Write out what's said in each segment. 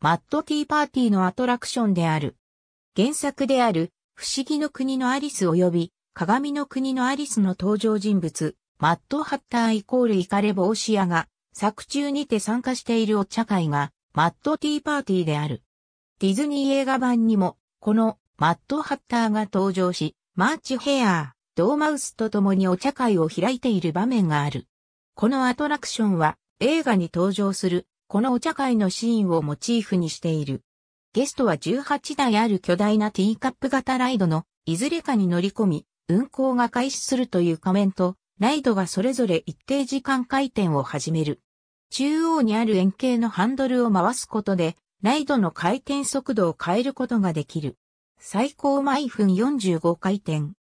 マットティーパーティーのアトラクションである。原作である、不思議の国のアリス及び、鏡の国のアリスの登場人物、マットハッターイコールイカレボーシアが、作中にて参加しているお茶会が、マットティーパーティーである。ディズニー映画版にも、この、マットハッターが登場し、マーチヘアー、ドーマウスと共にお茶会を開いている場面がある。このアトラクションは、映画に登場するこのお茶会のシーンをモチーフにしている。ゲストは18台ある巨大なティーカップ型ライドのいずれかに乗り込み、運行が開始するという仮面と、ライドがそれぞれ一定時間回転を始める。中央にある円形のハンドルを回すことで、ライドの回転速度を変えることができる。最高毎分45回転。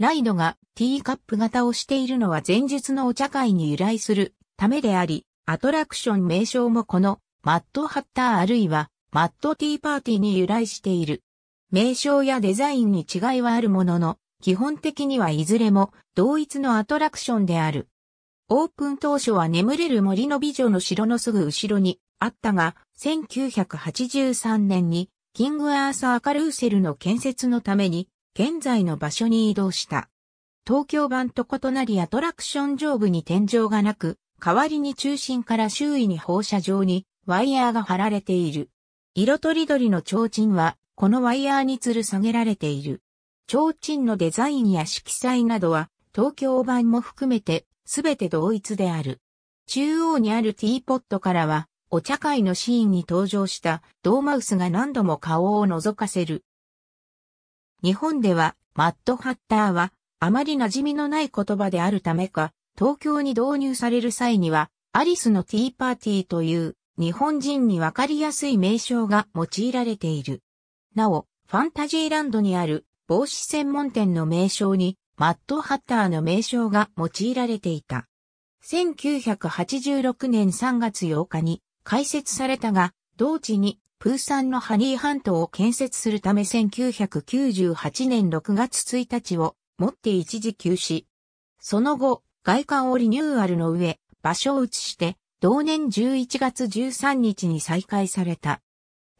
ライドがティーカップ型をしているのは前日のお茶会に由来するためであり、アトラクション名称もこのマットハッターあるいはマットティーパーティーに由来している。名称やデザインに違いはあるものの、基本的にはいずれも同一のアトラクションである。オープン当初は眠れる森の美女の城のすぐ後ろにあったが、1983年にキングアーサーカルーセルの建設のために現在の場所に移動した。東京版と異なりアトラクション上部に天井がなく、代わりに中心から周囲に放射状にワイヤーが貼られている。色とりどりの提灯は、このワイヤーに吊る下げられている。提灯のデザインや色彩などは、東京版も含めて、すべて同一である。中央にあるティーポットからは、お茶会のシーンに登場したドーマウスが何度も顔を覗かせる。日本では、マットハッターは、あまり馴染みのない言葉であるためか、東京に導入される際には、アリスのティーパーティーという日本人にわかりやすい名称が用いられている。なお、ファンタジーランドにある帽子専門店の名称にマットハッターの名称が用いられていた。1986年3月8日に開設されたが、同時にプーさんのハニーハントを建設するため1998年6月1日をもって一時休止。その後、外観をリニューアルの上、場所を移して、同年11月13日に再開された。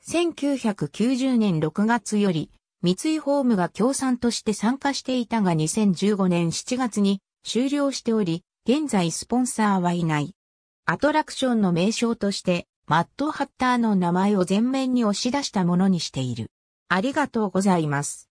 1990年6月より、三井ホームが協賛として参加していたが2015年7月に終了しており、現在スポンサーはいない。アトラクションの名称として、マットハッターの名前を前面に押し出したものにしている。ありがとうございます。